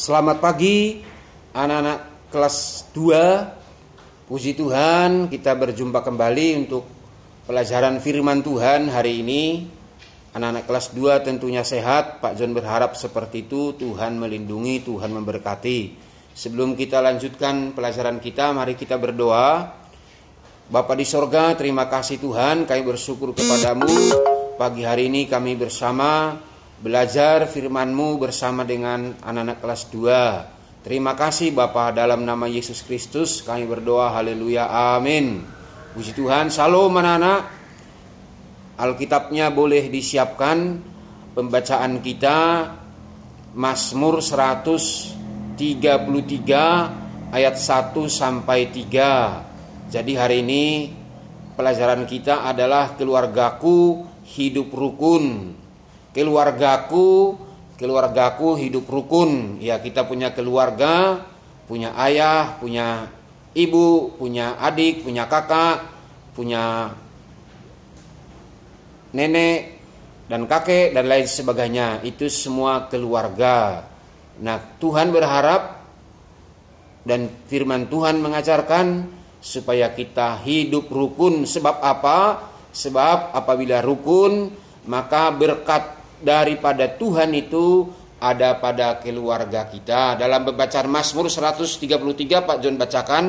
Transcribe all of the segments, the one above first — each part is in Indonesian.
Selamat pagi anak-anak kelas 2 Puji Tuhan kita berjumpa kembali untuk pelajaran firman Tuhan hari ini Anak-anak kelas 2 tentunya sehat Pak John berharap seperti itu Tuhan melindungi, Tuhan memberkati Sebelum kita lanjutkan pelajaran kita mari kita berdoa Bapak di sorga terima kasih Tuhan kami bersyukur kepadamu Pagi hari ini kami bersama belajar FirmanMu bersama dengan anak-anak kelas 2. Terima kasih Bapak. dalam nama Yesus Kristus kami berdoa haleluya amin. Puji Tuhan, salam anak-anak. Alkitabnya boleh disiapkan pembacaan kita Mazmur 133 ayat 1 sampai 3. Jadi hari ini pelajaran kita adalah keluargaku hidup rukun keluargaku, keluargaku hidup rukun. Ya, kita punya keluarga, punya ayah, punya ibu, punya adik, punya kakak, punya nenek dan kakek dan lain sebagainya. Itu semua keluarga. Nah, Tuhan berharap dan firman Tuhan mengajarkan supaya kita hidup rukun sebab apa? Sebab apabila rukun maka berkat daripada Tuhan itu ada pada keluarga kita. Dalam bacaan Mazmur 133 Pak John bacakan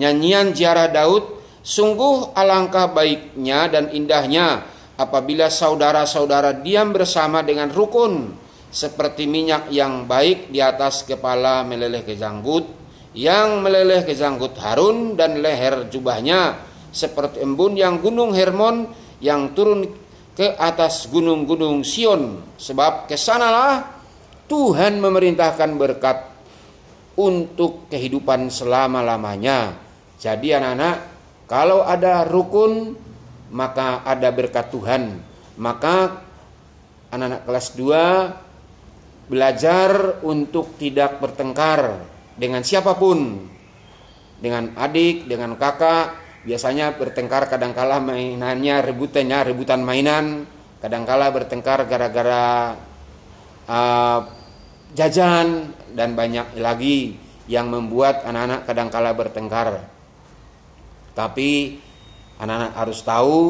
nyanyian ziarah Daud, sungguh alangkah baiknya dan indahnya apabila saudara-saudara diam bersama dengan rukun seperti minyak yang baik di atas kepala meleleh ke janggut yang meleleh ke janggut Harun dan leher jubahnya seperti embun yang gunung Hermon yang turun ke atas gunung-gunung Sion sebab kesanalah Tuhan memerintahkan berkat untuk kehidupan selama-lamanya. Jadi anak-anak, kalau ada rukun maka ada berkat Tuhan. Maka anak-anak kelas 2 belajar untuk tidak bertengkar dengan siapapun. Dengan adik, dengan kakak, biasanya bertengkar kadangkala mainannya rebutannya rebutan mainan kadangkala bertengkar gara-gara uh, jajan dan banyak lagi yang membuat anak-anak kadangkala bertengkar tapi anak-anak harus tahu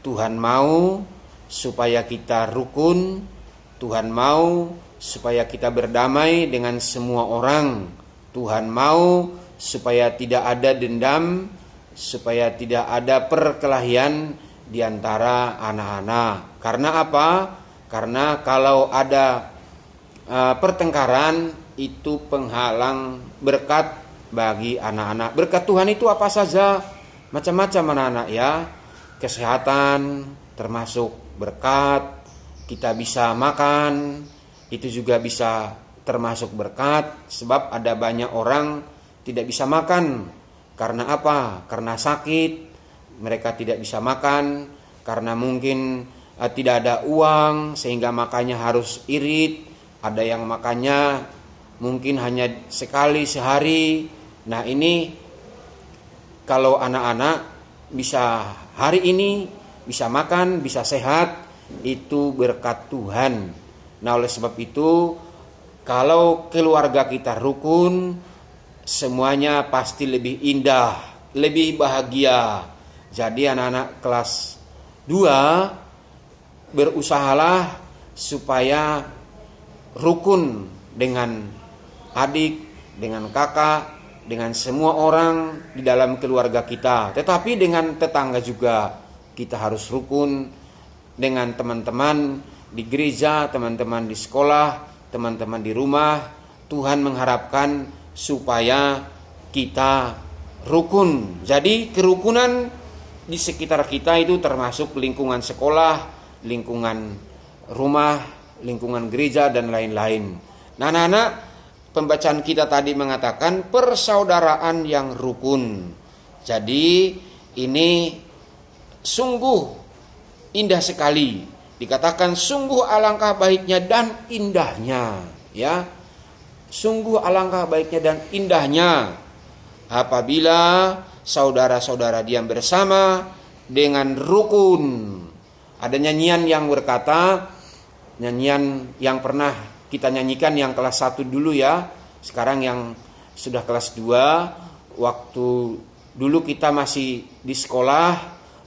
Tuhan mau supaya kita rukun Tuhan mau supaya kita berdamai dengan semua orang Tuhan mau supaya tidak ada dendam supaya tidak ada perkelahian di antara anak-anak. Karena apa? Karena kalau ada e, pertengkaran itu penghalang berkat bagi anak-anak. Berkat Tuhan itu apa saja? Macam-macam anak-anak ya. Kesehatan termasuk berkat. Kita bisa makan, itu juga bisa termasuk berkat sebab ada banyak orang tidak bisa makan karena apa? Karena sakit, mereka tidak bisa makan, karena mungkin eh, tidak ada uang sehingga makannya harus irit, ada yang makannya mungkin hanya sekali sehari. Nah, ini kalau anak-anak bisa hari ini bisa makan, bisa sehat, itu berkat Tuhan. Nah, oleh sebab itu kalau keluarga kita rukun, semuanya pasti lebih indah, lebih bahagia. Jadi anak-anak kelas 2 berusahalah supaya rukun dengan adik, dengan kakak, dengan semua orang di dalam keluarga kita. Tetapi dengan tetangga juga kita harus rukun dengan teman-teman di gereja, teman-teman di sekolah, teman-teman di rumah. Tuhan mengharapkan supaya kita rukun. Jadi kerukunan di sekitar kita itu termasuk lingkungan sekolah, lingkungan rumah, lingkungan gereja dan lain-lain. Nah, anak-anak, pembacaan kita tadi mengatakan persaudaraan yang rukun. Jadi ini sungguh indah sekali. Dikatakan sungguh alangkah baiknya dan indahnya, ya. Sungguh alangkah baiknya dan indahnya apabila saudara-saudara diam bersama dengan rukun. Ada nyanyian yang berkata, nyanyian yang pernah kita nyanyikan yang kelas 1 dulu ya. Sekarang yang sudah kelas 2, waktu dulu kita masih di sekolah,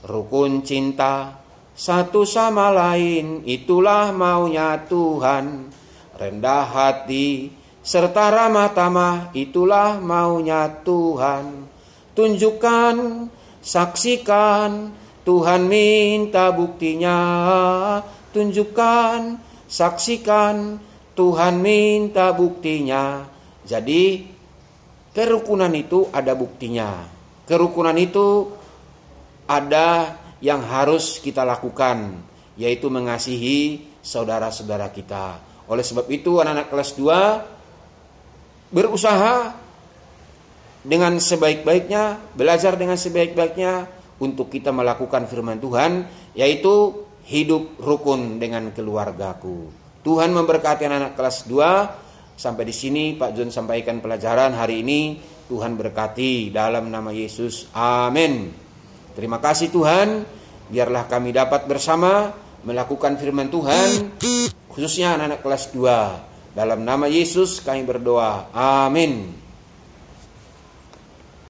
rukun cinta satu sama lain, itulah maunya Tuhan. Rendah hati, serta ramah tamah itulah maunya Tuhan. Tunjukkan, saksikan, Tuhan minta buktinya. Tunjukkan, saksikan, Tuhan minta buktinya. Jadi kerukunan itu ada buktinya. Kerukunan itu ada yang harus kita lakukan yaitu mengasihi saudara-saudara kita. Oleh sebab itu anak-anak kelas 2 berusaha dengan sebaik-baiknya, belajar dengan sebaik-baiknya untuk kita melakukan firman Tuhan, yaitu hidup rukun dengan keluargaku. Tuhan memberkati anak kelas 2. Sampai di sini Pak John sampaikan pelajaran hari ini. Tuhan berkati dalam nama Yesus. Amin. Terima kasih Tuhan. Biarlah kami dapat bersama melakukan firman Tuhan khususnya anak-anak kelas 2 dalam nama Yesus kami berdoa. Amin.